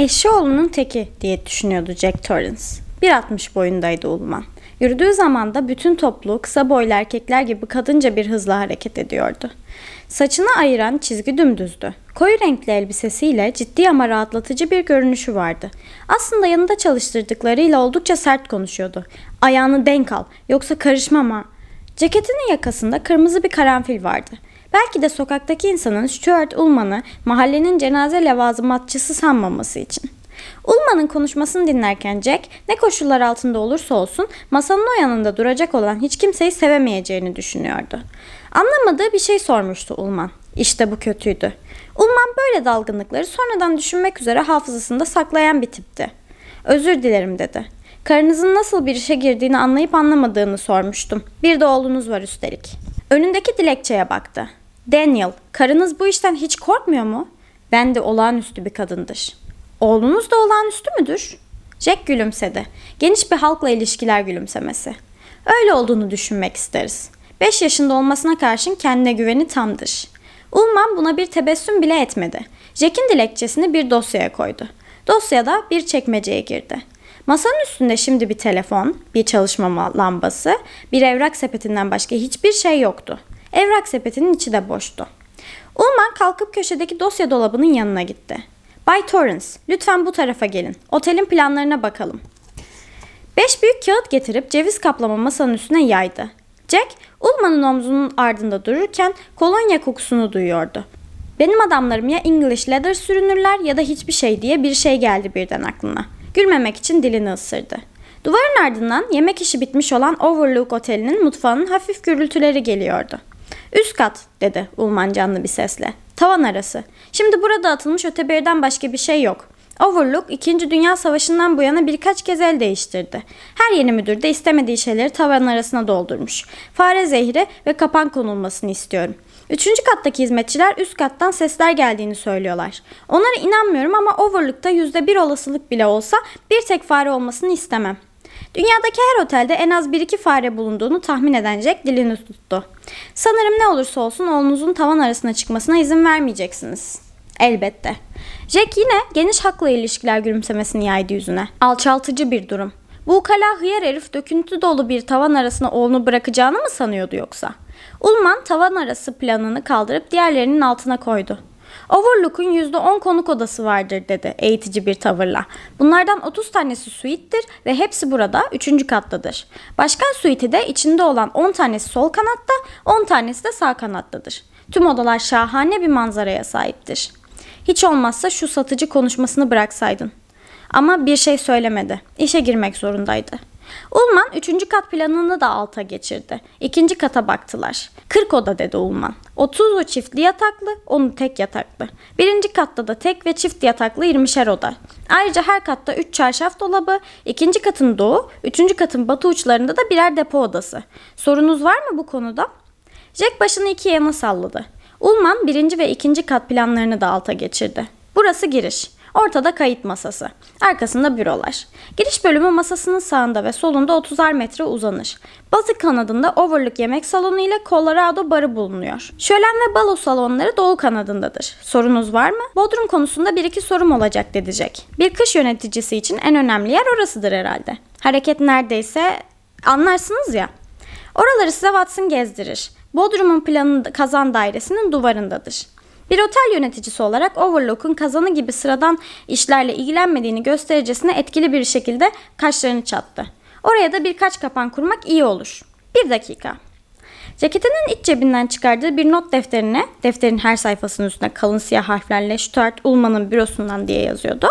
Eşeoğlunun teki diye düşünüyordu Jack Torrance. 1.60 boyundaydı Ulman. Yürüdüğü zaman da bütün toplu, kısa boylu erkekler gibi kadınca bir hızla hareket ediyordu. Saçını ayıran çizgi dümdüzdü. Koyu renkli elbisesiyle ciddi ama rahatlatıcı bir görünüşü vardı. Aslında yanında çalıştırdıklarıyla oldukça sert konuşuyordu. Ayağını denk al, yoksa karışmam ha. Ceketinin yakasında kırmızı bir karanfil vardı. Belki de sokaktaki insanın Stuart Ullman'ı mahallenin cenaze levazımatçısı sanmaması için. Ulmanın konuşmasını dinlerken Jack ne koşullar altında olursa olsun masanın o yanında duracak olan hiç kimseyi sevemeyeceğini düşünüyordu. Anlamadığı bir şey sormuştu Ulman. İşte bu kötüydü. Ulman böyle dalgınlıkları sonradan düşünmek üzere hafızasında saklayan bir tipti. Özür dilerim dedi. Karınızın nasıl bir işe girdiğini anlayıp anlamadığını sormuştum. Bir de oğlunuz var üstelik. Önündeki dilekçeye baktı. Daniel, karınız bu işten hiç korkmuyor mu? Ben de olağanüstü bir kadındır. Oğlunuz da olağanüstü müdür? Jack gülümsedi. Geniş bir halkla ilişkiler gülümsemesi. Öyle olduğunu düşünmek isteriz. Beş yaşında olmasına karşın kendine güveni tamdır. Ulman buna bir tebessüm bile etmedi. Jack'in dilekçesini bir dosyaya koydu. Dosyada bir çekmeceye girdi. Masanın üstünde şimdi bir telefon, bir çalışma lambası, bir evrak sepetinden başka hiçbir şey yoktu. Evrak sepetinin içi de boştu. Ulman kalkıp köşedeki dosya dolabının yanına gitti. Bay Torrance, lütfen bu tarafa gelin. Otelin planlarına bakalım. Beş büyük kağıt getirip ceviz kaplama masanın üstüne yaydı. Jack, Ulman'ın omzunun ardında dururken kolonya kokusunu duyuyordu. Benim adamlarım ya English leather sürünürler ya da hiçbir şey diye bir şey geldi birden aklına. Gülmemek için dilini ısırdı. Duvarın ardından yemek işi bitmiş olan Overlook Oteli'nin mutfağının hafif gürültüleri geliyordu. Üst kat dedi Ulman canlı bir sesle. Tavan arası. Şimdi burada atılmış ötebirden başka bir şey yok. Overlook 2. Dünya Savaşı'ndan bu yana birkaç kez el değiştirdi. Her yeni müdür de istemediği şeyleri tavan arasına doldurmuş. Fare zehri ve kapan konulmasını istiyorum. Üçüncü kattaki hizmetçiler üst kattan sesler geldiğini söylüyorlar. Onlara inanmıyorum ama Overlook'ta %1 olasılık bile olsa bir tek fare olmasını istemem. Dünyadaki her otelde en az 1-2 fare bulunduğunu tahmin eden Jack dilini tuttu. Sanırım ne olursa olsun oğlunuzun tavan arasına çıkmasına izin vermeyeceksiniz. Elbette. Jack yine geniş hakla ilişkiler gülümsemesini yaydı yüzüne. Alçaltıcı bir durum. Bu ukala hıyar herif döküntü dolu bir tavan arasına oğlunu bırakacağını mı sanıyordu yoksa? Ulman tavan arası planını kaldırıp diğerlerinin altına koydu. Overlook'un %10 konuk odası vardır dedi eğitici bir tavırla. Bunlardan 30 tanesi suittir ve hepsi burada 3. kattadır. Başkan suiti de içinde olan 10 tanesi sol kanatta, 10 tanesi de sağ kanattadır. Tüm odalar şahane bir manzaraya sahiptir. Hiç olmazsa şu satıcı konuşmasını bıraksaydın. Ama bir şey söylemedi. İşe girmek zorundaydı. Ulman üçüncü kat planını da alta geçirdi. İkinci kata baktılar. 40 oda dedi Ulman. 30'u çiftli yataklı, onu tek yataklı. Birinci katta da tek ve çift yataklı 20'şer oda. Ayrıca her katta 3 çarşaf dolabı, ikinci katın doğu, üçüncü katın batı uçlarında da birer depo odası. Sorunuz var mı bu konuda? Jack başını iki yana salladı. Ulman birinci ve ikinci kat planlarını da alta geçirdi. Burası giriş. Ortada kayıt masası. Arkasında bürolar. Giriş bölümü masasının sağında ve solunda 30'ar metre uzanır. Batı kanadında Overlook yemek salonu ile Colorado barı bulunuyor. Şölen ve balo salonları doğu kanadındadır. Sorunuz var mı? Bodrum konusunda bir iki sorum olacak dedecek. Bir kış yöneticisi için en önemli yer orasıdır herhalde. Hareket neredeyse anlarsınız ya. Oraları size Watson gezdirir. Bodrum'un planı kazan dairesinin duvarındadır. Bir otel yöneticisi olarak Overlock'un kazanı gibi sıradan işlerle ilgilenmediğini göstericesine etkili bir şekilde kaşlarını çattı. Oraya da birkaç kapan kurmak iyi olur. Bir dakika. Ceketinin iç cebinden çıkardığı bir not defterine, defterin her sayfasının üstüne kalın siyah harflerle Stuart Ullman'ın bürosundan diye yazıyordu.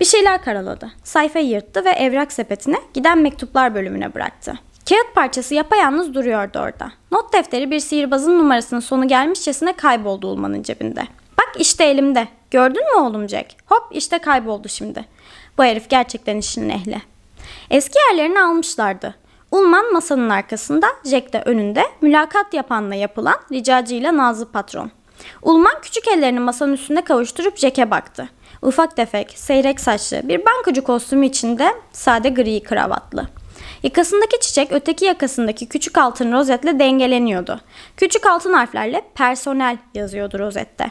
Bir şeyler karaladı. Sayfayı yırttı ve evrak sepetine giden mektuplar bölümüne bıraktı. Kağıt parçası yapayalnız duruyordu orada. Not defteri bir sihirbazın numarasının sonu gelmişçesine kayboldu Ulman'ın cebinde. Bak işte elimde. Gördün mü oğlum Jack? Hop işte kayboldu şimdi. Bu herif gerçekten işinin ehli. Eski yerlerini almışlardı. Ulman masanın arkasında, Jack de önünde mülakat yapanla yapılan ricacıyla Nazlı patron. Ulman küçük ellerini masanın üstünde kavuşturup Jack'e baktı. Ufak tefek, seyrek saçlı, bir bankacı kostümü içinde sade gri kravatlı. Yakasındaki çiçek öteki yakasındaki küçük altın rozetle dengeleniyordu. Küçük altın harflerle personel yazıyordu rozette.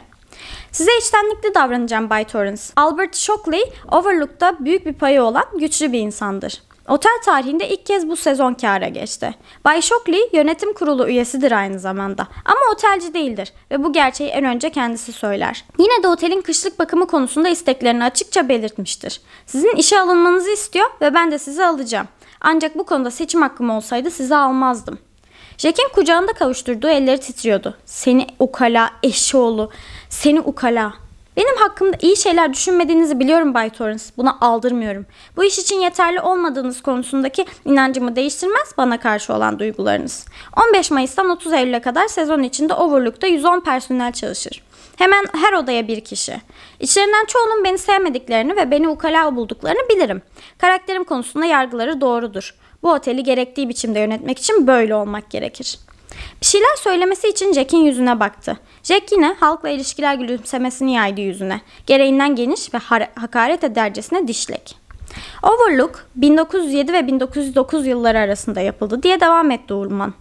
Size içtenlikli davranacağım Bay Torrance. Albert Shockley, Overlook'ta büyük bir payı olan güçlü bir insandır. Otel tarihinde ilk kez bu sezon kâra geçti. Bay Shockley yönetim kurulu üyesidir aynı zamanda ama otelci değildir ve bu gerçeği en önce kendisi söyler. Yine de otelin kışlık bakımı konusunda isteklerini açıkça belirtmiştir. Sizin işe alınmanızı istiyor ve ben de sizi alacağım. Ancak bu konuda seçim hakkım olsaydı sizi almazdım. Jack'in kucağında kavuşturduğu elleri titriyordu. Seni ukala, eşoğlu, seni ukala. Benim hakkımda iyi şeyler düşünmediğinizi biliyorum Bay Torrance. Buna aldırmıyorum. Bu iş için yeterli olmadığınız konusundaki inancımı değiştirmez bana karşı olan duygularınız. 15 Mayıs'tan 30 Eylül'e kadar sezon içinde Overlook'ta 110 personel çalışır. Hemen her odaya bir kişi. İçlerinden çoğunun beni sevmediklerini ve beni ukala bulduklarını bilirim. Karakterim konusunda yargıları doğrudur. Bu oteli gerektiği biçimde yönetmek için böyle olmak gerekir. Bir şeyler söylemesi için Jack'in yüzüne baktı. Jack yine halkla ilişkiler gülümsemesini yaydı yüzüne. Gereğinden geniş ve hakaret edercesine dişlek. Overlook 1907 ve 1909 yılları arasında yapıldı diye devam etti Ulman.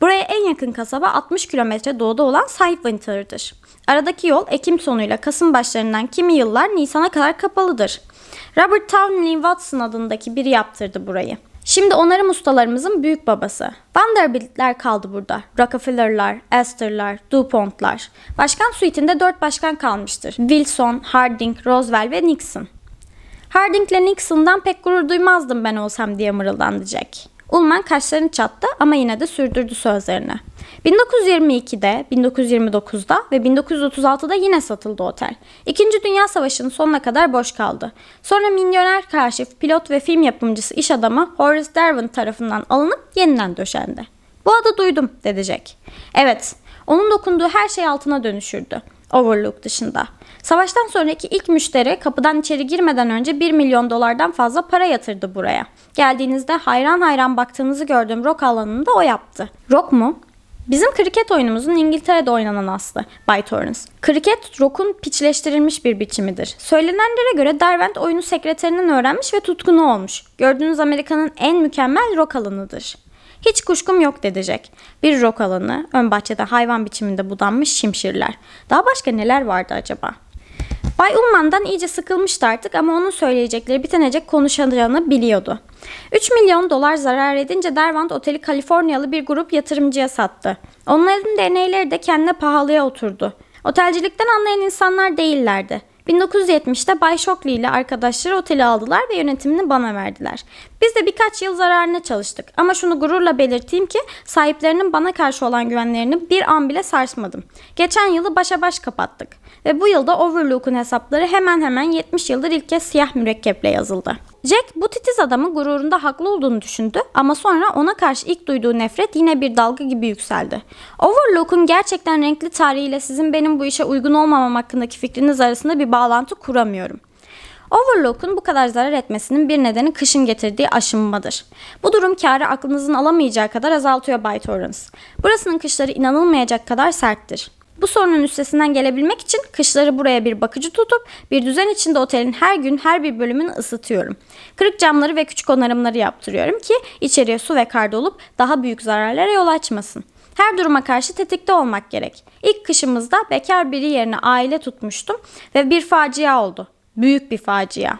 Buraya en yakın kasaba 60 kilometre doğuda olan Sidewinter'dır. Aradaki yol Ekim sonuyla Kasım başlarından kimi yıllar Nisan'a kadar kapalıdır. Robert Townley Watson adındaki biri yaptırdı burayı. Şimdi onarım ustalarımızın büyük babası. Vanderbiltler kaldı burada. Rockefeller'lar, Astor'lar, DuPont'lar. Başkan suitinde dört başkan kalmıştır. Wilson, Harding, Roosevelt ve Nixon. Harding'le Nixon'dan pek gurur duymazdım ben olsam diye mırıldandı Jack. Ullman kaşlarını çattı ama yine de sürdürdü sözlerini. 1922'de, 1929'da ve 1936'da yine satıldı otel. İkinci Dünya Savaşı'nın sonuna kadar boş kaldı. Sonra milyoner kaşif, pilot ve film yapımcısı iş adamı Horace Derwent tarafından alınıp yeniden döşendi. Bu adı duydum dedi Jack. Evet, onun dokunduğu her şey altına dönüşürdü. Overlook dışında. Savaştan sonraki ilk müşteri kapıdan içeri girmeden önce 1 milyon dolardan fazla para yatırdı buraya. Geldiğinizde hayran hayran baktığınızı gördüğüm rock alanında o yaptı. Rock mu? Bizim kriket oyunumuzun İngiltere'de oynanan aslı, Bay Torrance. Kriket, rock'un piçleştirilmiş bir biçimidir. Söylenenlere göre Derwent oyunu sekreterinin öğrenmiş ve tutkunu olmuş. Gördüğünüz Amerika'nın en mükemmel rock alanıdır. Hiç kuşkum yok dedecek. Bir rock alanı, ön bahçede hayvan biçiminde budanmış şimşirler. Daha başka neler vardı acaba?'' Bay Umman'dan iyice sıkılmıştı artık ama onun söyleyecekleri bitenecek konuşacağını biliyordu. 3 milyon dolar zarar edince Derwent oteli Kaliforniyalı bir grup yatırımcıya sattı. Onların deneyleri de kendine pahalıya oturdu. Otelcilikten anlayan insanlar değillerdi. 1970'te Bay Shockley ile arkadaşları oteli aldılar ve yönetimini bana verdiler. Biz de birkaç yıl zararına çalıştık ama şunu gururla belirteyim ki sahiplerinin bana karşı olan güvenlerini bir an bile sarsmadım. Geçen yılı başa baş kapattık ve bu yılda Overlook'un hesapları hemen hemen 70 yıldır ilk kez siyah mürekkeple yazıldı. Jack bu titiz adamın gururunda haklı olduğunu düşündü ama sonra ona karşı ilk duyduğu nefret yine bir dalga gibi yükseldi. Overlook'un gerçekten renkli tarihiyle sizin benim bu işe uygun olmamam hakkındaki fikriniz arasında bir bağlantı kuramıyorum. Overlook'un bu kadar zarar etmesinin bir nedeni kışın getirdiği aşınmadır. Bu durum karı aklınızın alamayacağı kadar azaltıyor Bay Torrance. Burasının kışları inanılmayacak kadar serttir. Bu sorunun üstesinden gelebilmek için kışları buraya bir bakıcı tutup bir düzen içinde otelin her gün her bir bölümünü ısıtıyorum. Kırık camları ve küçük onarımları yaptırıyorum ki içeriye su ve kar dolup daha büyük zararlara yol açmasın. Her duruma karşı tetikte olmak gerek. İlk kışımızda bekar biri yerine aile tutmuştum ve bir facia oldu. Büyük bir facia.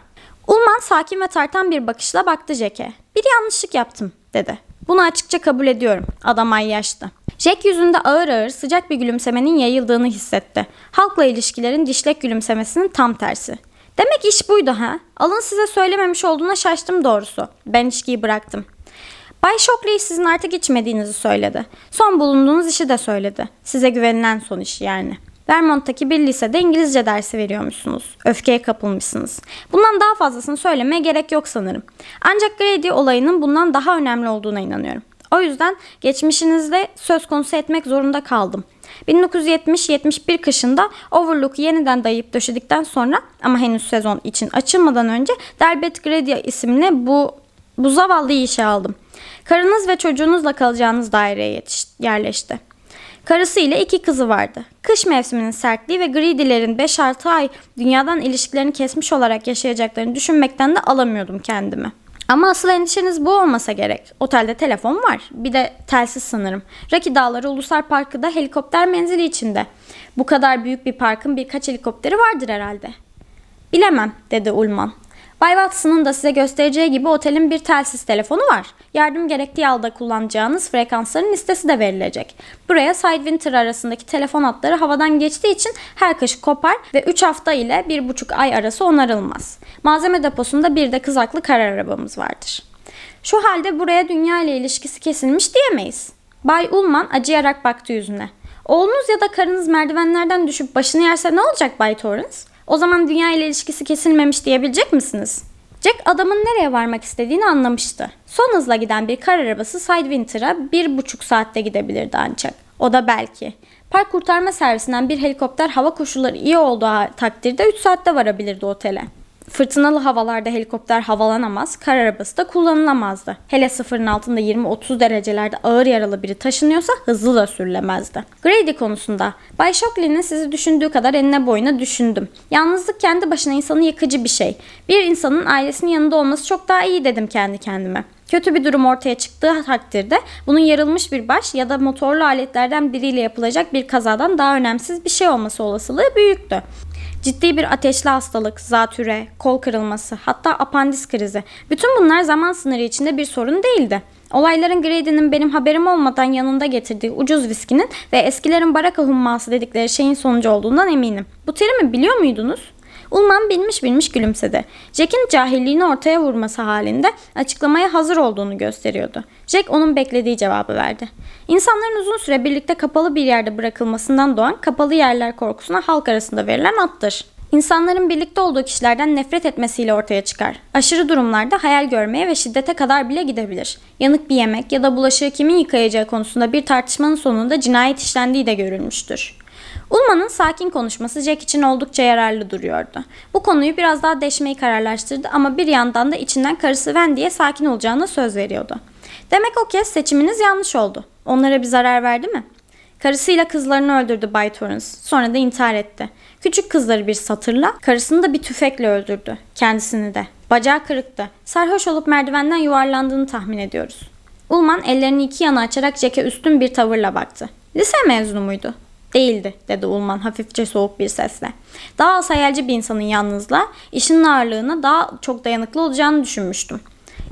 Ulman sakin ve tartan bir bakışla baktı Jack'e. Bir yanlışlık yaptım dedi. Bunu açıkça kabul ediyorum. Adam ay yaşlı. Jack yüzünde ağır ağır sıcak bir gülümsemenin yayıldığını hissetti. Halkla ilişkilerin dişlek gülümsemesinin tam tersi. Demek iş buydu ha? Alın size söylememiş olduğuna şaştım doğrusu. Ben içkiyi bıraktım. Bay Shockley sizin artık içmediğinizi söyledi. Son bulunduğunuz işi de söyledi. Size güvenilen son iş yani.'' Vermont'taki bir lisede İngilizce dersi veriyormuşsunuz. Öfkeye kapılmışsınız. Bundan daha fazlasını söylemeye gerek yok sanırım. Ancak Grady olayının bundan daha önemli olduğuna inanıyorum. O yüzden geçmişinizde söz konusu etmek zorunda kaldım. 1970-71 kışında Overlook yeniden dayayıp döşedikten sonra ama henüz sezon için açılmadan önce Delbet Grady isimli bu bu zavallı işe aldım. Karınız ve çocuğunuzla kalacağınız daireye yetiş, yerleşti. Karısı ile iki kızı vardı. Kış mevsiminin sertliği ve gridilerin 5-6 ay dünyadan ilişkilerini kesmiş olarak yaşayacaklarını düşünmekten de alamıyordum kendimi. Ama asıl endişeniz bu olmasa gerek. Otelde telefon var. Bir de telsiz sanırım. Raki Dağları Uluslar Parkı da helikopter menzili içinde. Bu kadar büyük bir parkın birkaç helikopteri vardır herhalde. Bilemem dedi Ulman. Bay Watson'ın da size göstereceği gibi otelin bir telsiz telefonu var. Yardım gerektiği halde kullanacağınız frekansların listesi de verilecek. Buraya Sidewinter arasındaki telefon hatları havadan geçtiği için her kış kopar ve 3 hafta ile 1,5 ay arası onarılmaz. Malzeme deposunda bir de kızaklı kar arabamız vardır. Şu halde buraya dünya ile ilişkisi kesilmiş diyemeyiz. Bay Ulman acıyarak baktı yüzüne. Oğlunuz ya da karınız merdivenlerden düşüp başını yerse ne olacak Bay Torrance? o zaman dünya ile ilişkisi kesilmemiş diyebilecek misiniz? Jack adamın nereye varmak istediğini anlamıştı. Son hızla giden bir kar arabası Sidewinter'a bir buçuk saatte gidebilirdi ancak. O da belki. Park kurtarma servisinden bir helikopter hava koşulları iyi olduğu takdirde 3 saatte varabilirdi otele. Fırtınalı havalarda helikopter havalanamaz, kar arabası da kullanılamazdı. Hele sıfırın altında 20-30 derecelerde ağır yaralı biri taşınıyorsa hızlı da sürülemezdi. Grady konusunda, Bay Shockley'nin sizi düşündüğü kadar enine boyuna düşündüm. Yalnızlık kendi başına insanı yıkıcı bir şey. Bir insanın ailesinin yanında olması çok daha iyi dedim kendi kendime. Kötü bir durum ortaya çıktığı takdirde bunun yarılmış bir baş ya da motorlu aletlerden biriyle yapılacak bir kazadan daha önemsiz bir şey olması olasılığı büyüktü. Ciddi bir ateşli hastalık, zatüre, kol kırılması, hatta apandis krizi. Bütün bunlar zaman sınırı içinde bir sorun değildi. Olayların Grady'nin benim haberim olmadan yanında getirdiği ucuz viskinin ve eskilerin baraka humması dedikleri şeyin sonucu olduğundan eminim. Bu terimi biliyor muydunuz? Ulman bilmiş bilmiş gülümsedi. Jack'in cahilliğini ortaya vurması halinde açıklamaya hazır olduğunu gösteriyordu. Jack onun beklediği cevabı verdi. İnsanların uzun süre birlikte kapalı bir yerde bırakılmasından doğan kapalı yerler korkusuna halk arasında verilen attır. İnsanların birlikte olduğu kişilerden nefret etmesiyle ortaya çıkar. Aşırı durumlarda hayal görmeye ve şiddete kadar bile gidebilir. Yanık bir yemek ya da bulaşığı kimin yıkayacağı konusunda bir tartışmanın sonunda cinayet işlendiği de görülmüştür. Ulman'ın sakin konuşması Jack için oldukça yararlı duruyordu. Bu konuyu biraz daha deşmeyi kararlaştırdı ama bir yandan da içinden karısı Wendy'ye sakin olacağına söz veriyordu. Demek o kez seçiminiz yanlış oldu. Onlara bir zarar verdi mi? Karısıyla kızlarını öldürdü Bay Torrance. Sonra da intihar etti. Küçük kızları bir satırla, karısını da bir tüfekle öldürdü. Kendisini de. Bacağı kırıktı. Sarhoş olup merdivenden yuvarlandığını tahmin ediyoruz. Ulman ellerini iki yana açarak Jack'e üstün bir tavırla baktı. Lise mezunu muydu? değildi dedi Ulman hafifçe soğuk bir sesle. Daha az hayalci bir insanın yalnızla işin ağırlığına daha çok dayanıklı olacağını düşünmüştüm.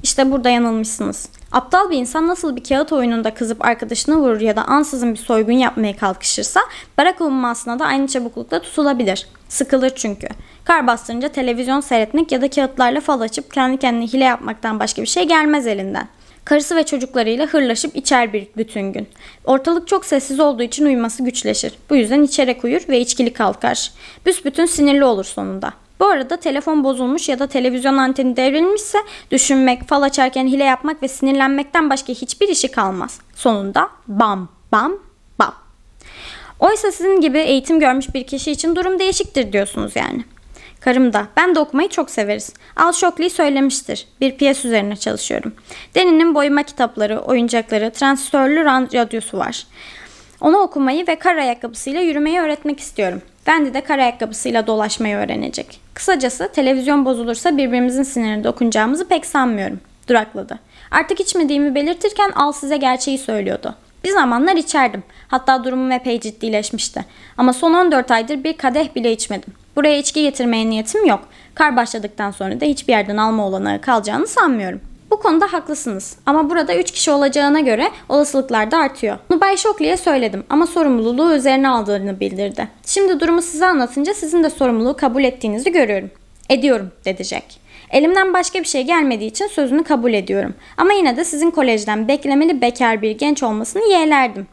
İşte burada yanılmışsınız. Aptal bir insan nasıl bir kağıt oyununda kızıp arkadaşını vurur ya da ansızın bir soygun yapmaya kalkışırsa barak ummasına da aynı çabuklukla tutulabilir. Sıkılır çünkü. Kar bastırınca televizyon seyretmek ya da kağıtlarla fal açıp kendi kendine hile yapmaktan başka bir şey gelmez elinden.'' Karısı ve çocuklarıyla hırlaşıp içer bir bütün gün. Ortalık çok sessiz olduğu için uyuması güçleşir. Bu yüzden içerek uyur ve içkili kalkar. Büsbütün sinirli olur sonunda. Bu arada telefon bozulmuş ya da televizyon anteni devrilmişse düşünmek, fal açarken hile yapmak ve sinirlenmekten başka hiçbir işi kalmaz. Sonunda bam bam bam. Oysa sizin gibi eğitim görmüş bir kişi için durum değişiktir diyorsunuz yani. Karım da. Ben de okumayı çok severiz. Al Shockley söylemiştir. Bir piyes üzerine çalışıyorum. Deni'nin boyama kitapları, oyuncakları, transistörlü radyosu var. Ona okumayı ve kar ayakkabısıyla yürümeyi öğretmek istiyorum. Ben de kar ayakkabısıyla dolaşmayı öğrenecek. Kısacası televizyon bozulursa birbirimizin sinirini dokunacağımızı pek sanmıyorum. Durakladı. Artık içmediğimi belirtirken al size gerçeği söylüyordu. Bir zamanlar içerdim. Hatta durumum epey ciddileşmişti. Ama son 14 aydır bir kadeh bile içmedim. Buraya içki getirmeye niyetim yok. Kar başladıktan sonra da hiçbir yerden alma olanağı kalacağını sanmıyorum. Bu konuda haklısınız ama burada 3 kişi olacağına göre olasılıklar da artıyor. Bunu Bay Şokli'ye söyledim ama sorumluluğu üzerine aldığını bildirdi. Şimdi durumu size anlatınca sizin de sorumluluğu kabul ettiğinizi görüyorum. Ediyorum dedi Jack. Elimden başka bir şey gelmediği için sözünü kabul ediyorum. Ama yine de sizin kolejden beklemeli bekar bir genç olmasını yeğlerdim.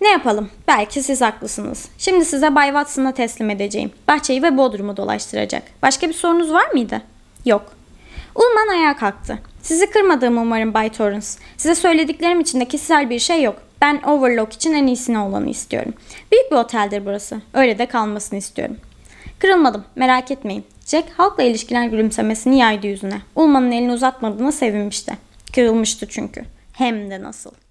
Ne yapalım? Belki siz haklısınız. Şimdi size Bay Watson'a teslim edeceğim. Bahçeyi ve Bodrum'u dolaştıracak. Başka bir sorunuz var mıydı? Yok. Ulman ayağa kalktı. Sizi kırmadığımı umarım Bay Torrance. Size söylediklerim içinde kişisel bir şey yok. Ben Overlock için en iyisini olanı istiyorum. Büyük bir oteldir burası. Öyle de kalmasını istiyorum. Kırılmadım. Merak etmeyin. Jack halkla ilişkiler gülümsemesini yaydı yüzüne. Ulman'ın elini uzatmadığına sevinmişti. Kırılmıştı çünkü. Hem de nasıl.